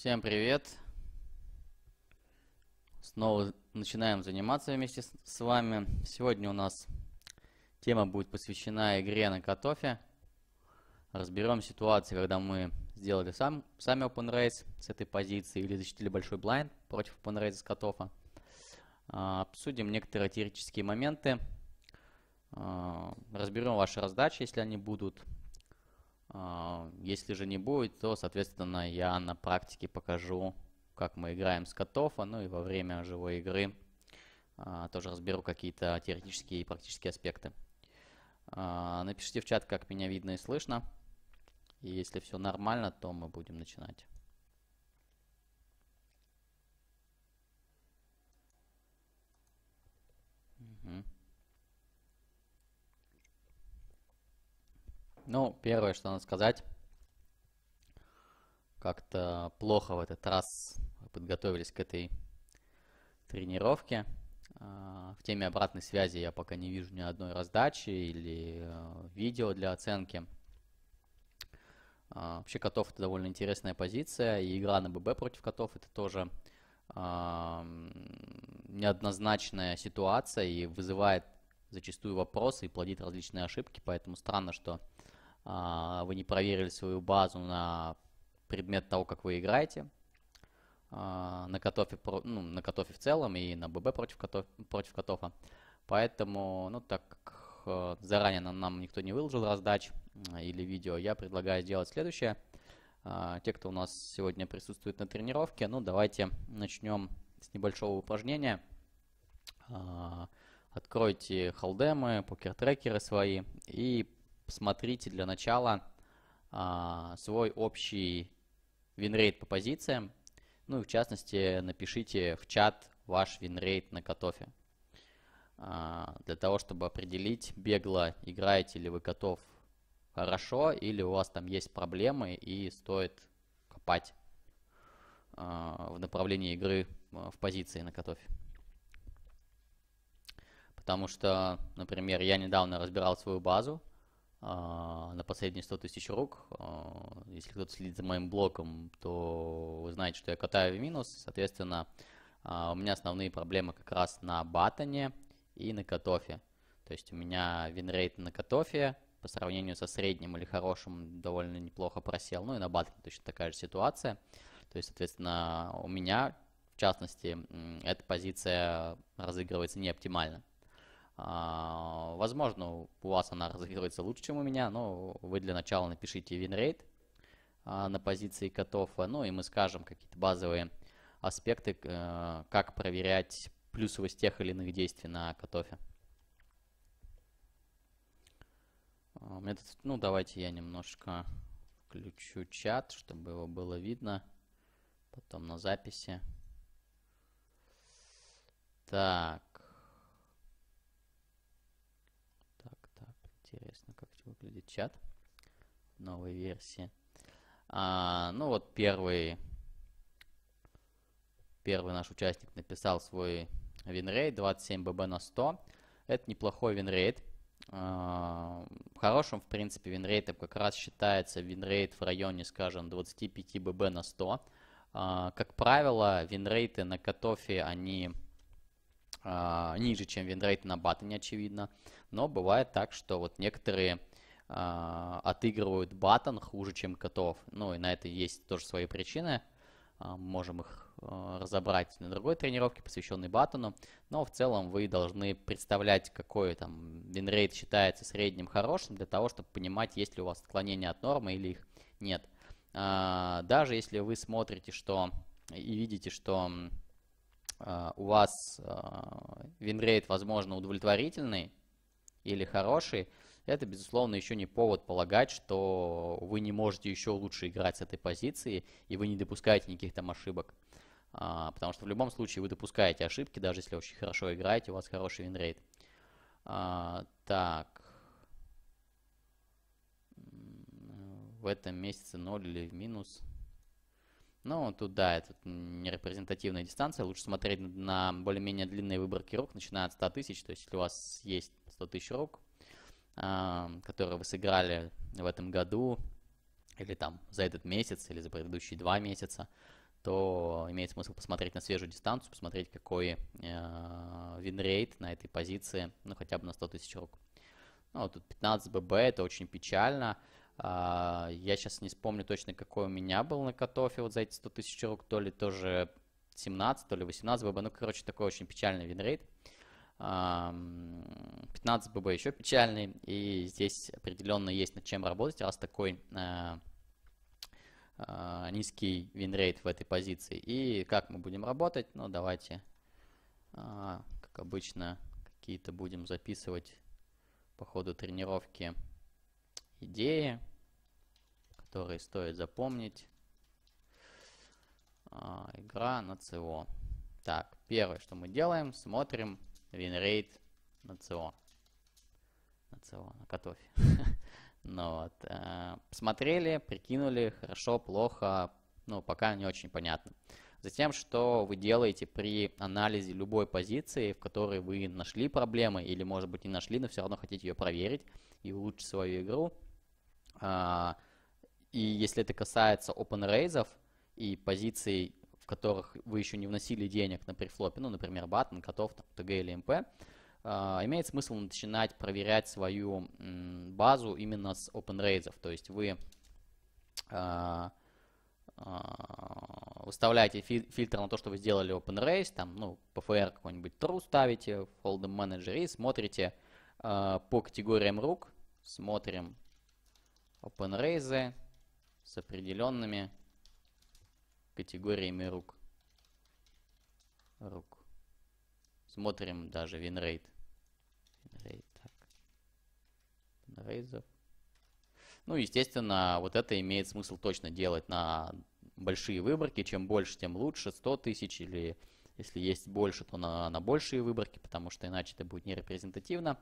Всем привет! Снова начинаем заниматься вместе с вами. Сегодня у нас тема будет посвящена игре на катофе. Разберем ситуацию, когда мы сделали сам, сами open race с этой позиции или защитили большой блайн против open race с катофа. А, обсудим некоторые теоретические моменты. А, разберем ваши раздачи, если они будут. А, если же не будет, то, соответственно, я на практике покажу, как мы играем с катофа, ну и во время живой игры а, тоже разберу какие-то теоретические и практические аспекты. А, напишите в чат, как меня видно и слышно. И если все нормально, то мы будем начинать. Угу. Ну, первое, что надо сказать, как-то плохо в этот раз подготовились к этой тренировке. А, в теме обратной связи я пока не вижу ни одной раздачи или э, видео для оценки. А, вообще котов это довольно интересная позиция, и игра на ББ против котов это тоже а, неоднозначная ситуация и вызывает зачастую вопросы и плодит различные ошибки, поэтому странно, что а, вы не проверили свою базу на предмет того, как вы играете, а, на Котофе, ну, на Котофе в целом и на ББ против, Котов, против Котофа. Поэтому, ну, так как э, заранее нам, никто не выложил раздач или видео, я предлагаю сделать следующее. А, те, кто у нас сегодня присутствует на тренировке, ну, давайте начнем с небольшого упражнения. Откройте холдемы, покер-трекеры свои и посмотрите для начала а, свой общий винрейт по позициям. Ну и в частности напишите в чат ваш винрейт на Котофе. А, для того, чтобы определить, бегло играете ли вы Котов хорошо или у вас там есть проблемы и стоит копать а, в направлении игры а, в позиции на Котофе. Потому что, например, я недавно разбирал свою базу, а, на последние 100 тысяч рук. А, если кто-то следит за моим блоком, то вы знаете, что я катаю в минус. Соответственно, а, у меня основные проблемы как раз на батоне и на катофе. То есть у меня винрейт на катофе по сравнению со средним или хорошим довольно неплохо просел. Ну и на батоне точно такая же ситуация. То есть, соответственно, у меня, в частности, эта позиция разыгрывается не оптимально. А, возможно, у вас она разыгрывается лучше, чем у меня, но вы для начала напишите винрейт а, на позиции котов, а, ну и мы скажем какие-то базовые аспекты, э, как проверять плюсовость тех или иных действий на котофе. Ну, давайте я немножко включу чат, чтобы его было видно. Потом на записи. Так. выглядит чат новой версии. А, ну вот первый, первый наш участник написал свой винрейт 27 ББ на 100. Это неплохой винрейт. А, хорошим, в принципе, винрейтом как раз считается винрейт в районе, скажем, 25 ББ на 100. А, как правило, винрейты на котофе они э, ниже, чем винрейт на баттоне, очевидно. Но бывает так, что вот некоторые э, отыгрывают баттон хуже, чем котов. Ну и на это есть тоже свои причины. Э, можем их э, разобрать на другой тренировке, посвященной баттону. Но в целом вы должны представлять, какой там винрейт считается средним хорошим, для того, чтобы понимать, есть ли у вас отклонения от нормы или их нет. Э, даже если вы смотрите, что и видите, что а, у вас а, винрейт, возможно, удовлетворительный или хороший, это, безусловно, еще не повод полагать, что вы не можете еще лучше играть с этой позиции, и вы не допускаете никаких там ошибок. А, потому что в любом случае вы допускаете ошибки, даже если очень хорошо играете, у вас хороший винрейт. так. В этом месяце 0 или минус. Ну, тут, да, это нерепрезентативная дистанция. Лучше смотреть на более-менее длинные выборки рук, начиная от 100 тысяч. То есть, если у вас есть 100 тысяч рук, а, которые вы сыграли в этом году, или там за этот месяц, или за предыдущие два месяца, то имеет смысл посмотреть на свежую дистанцию, посмотреть, какой а, винрейт на этой позиции, ну, хотя бы на 100 тысяч рук. Ну, вот тут 15 ББ, это очень печально. А, я сейчас не вспомню точно, какой у меня был на катофе вот за эти 100 тысяч рук, то ли тоже 17, то ли 18 ББ. Ну, короче, такой очень печальный винрейт. 15 ББ еще печальный, и здесь определенно есть над чем работать, раз такой а, а, низкий винрейт в этой позиции. И как мы будем работать? Ну, давайте, как обычно, какие-то будем записывать по ходу тренировки идеи который стоит запомнить. А, игра на ЦО. Так, первое, что мы делаем, смотрим винрейт на ЦО. На ЦО, на Катофе. Ну вот, э, посмотрели, прикинули, хорошо, плохо, ну, пока не очень понятно. Затем, что вы делаете при анализе любой позиции, в которой вы нашли проблемы, или, может быть, не нашли, но все равно хотите ее проверить и улучшить свою игру, а, и если это касается open OpenRaise и позиций, в которых вы еще не вносили денег на префлопе, ну, например, Button, котов, там, ТГ или МП, а, имеет смысл начинать проверять свою базу именно с open OpenRaise. То есть вы а, а, выставляете фильтр на то, что вы сделали open raise, там, ну, PFR какой-нибудь true ставите в Hold'em Manager и смотрите по категориям рук, смотрим open OpenRace, с определенными категориями рук. Рук. Смотрим даже винрейт. Винрейт, так. Ну, естественно, вот это имеет смысл точно делать на большие выборки. Чем больше, тем лучше. 100 тысяч или если есть больше, то на, на большие выборки, потому что иначе это будет нерепрезентативно.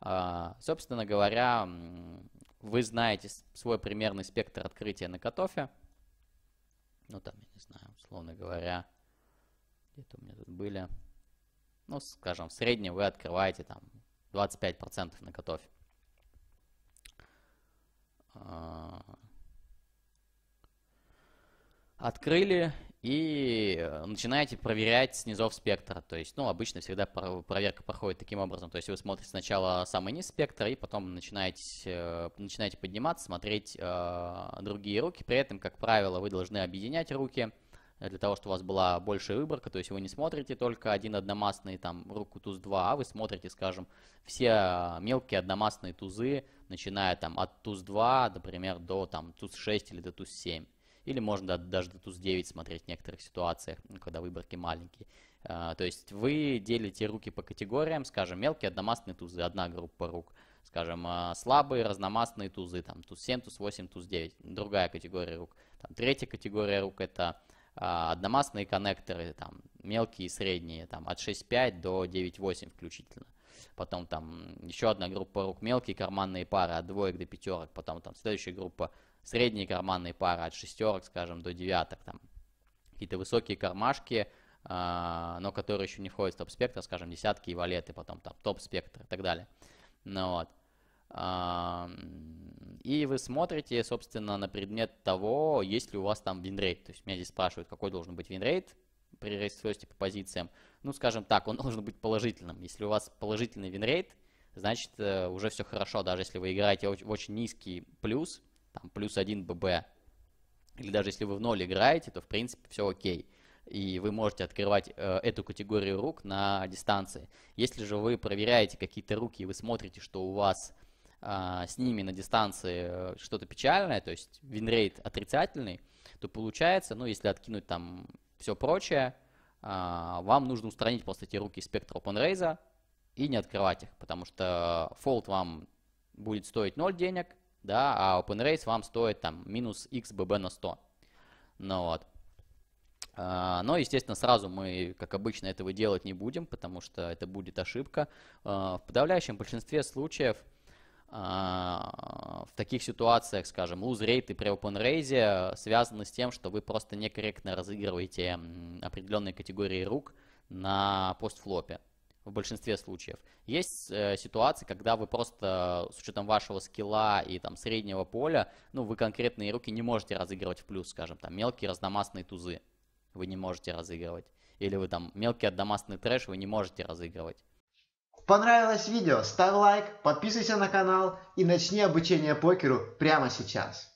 А, собственно говоря, вы знаете свой примерный спектр открытия на катофе. Ну, там, я не знаю, условно говоря, где-то у меня тут были. Ну, скажем, в среднем вы открываете там 25% на катофе. А, открыли и э, начинаете проверять с низов спектра. То есть, ну, обычно всегда проверка проходит таким образом. То есть вы смотрите сначала самый низ спектра, и потом начинаете, э, начинаете подниматься, смотреть э, другие руки. При этом, как правило, вы должны объединять руки для того, чтобы у вас была большая выборка. То есть вы не смотрите только один одномастный там руку туз 2, а вы смотрите, скажем, все а, мелкие одномастные тузы, начиная там от туз 2, например, до там туз 6 или до туз 7. Или можно даже туз 9 смотреть в некоторых ситуациях, когда выборки маленькие. А, то есть вы делите руки по категориям, скажем, мелкие одномастные тузы, одна группа рук. Скажем, а, слабые разномастные тузы, там туз 7, туз 8, туз 9, другая категория рук. Там, третья категория рук это а, одномастные коннекторы, там мелкие и средние, там от 6.5 до 9.8 включительно потом там еще одна группа рук мелкие карманные пары от двоек до пятерок, потом там следующая группа средние карманные пары от шестерок, скажем, до девяток, там какие-то высокие кармашки, а, но которые еще не входят в топ-спектр, скажем, десятки и валеты, потом там топ-спектр и так далее. Ну вот. И вы смотрите, собственно, на предмет того, есть ли у вас там винрейт. То есть меня здесь спрашивают, какой должен быть винрейт, при рейсферсте по позициям, ну, скажем так, он должен быть положительным. Если у вас положительный винрейт, значит, э, уже все хорошо, даже если вы играете в очень низкий плюс, там, плюс 1 ББ, или даже если вы в ноль играете, то, в принципе, все окей. И вы можете открывать э, эту категорию рук на дистанции. Если же вы проверяете какие-то руки, и вы смотрите, что у вас э, с ними на дистанции э, что-то печальное, то есть винрейт отрицательный, то получается, ну, если откинуть там все прочее, а, вам нужно устранить просто эти руки спектра OpenRaise и не открывать их, потому что Fold вам будет стоить 0 денег, да, а OpenRace вам стоит там минус XBB на 100. Ну вот. А, но, естественно, сразу мы, как обычно, этого делать не будем, потому что это будет ошибка. А, в подавляющем большинстве случаев в таких ситуациях, скажем, луз-рейт и при open-рейзе э, связаны с тем, что вы просто некорректно разыгрываете определенные категории рук на постфлопе в большинстве случаев. Есть э, ситуации, когда вы просто э, с учетом вашего скилла и там среднего поля, ну, вы конкретные руки не можете разыгрывать в плюс, скажем, там мелкие разномастные тузы вы не можете разыгрывать. Или вы там мелкий одномастный трэш вы не можете разыгрывать. Понравилось видео? Ставь лайк, подписывайся на канал и начни обучение покеру прямо сейчас.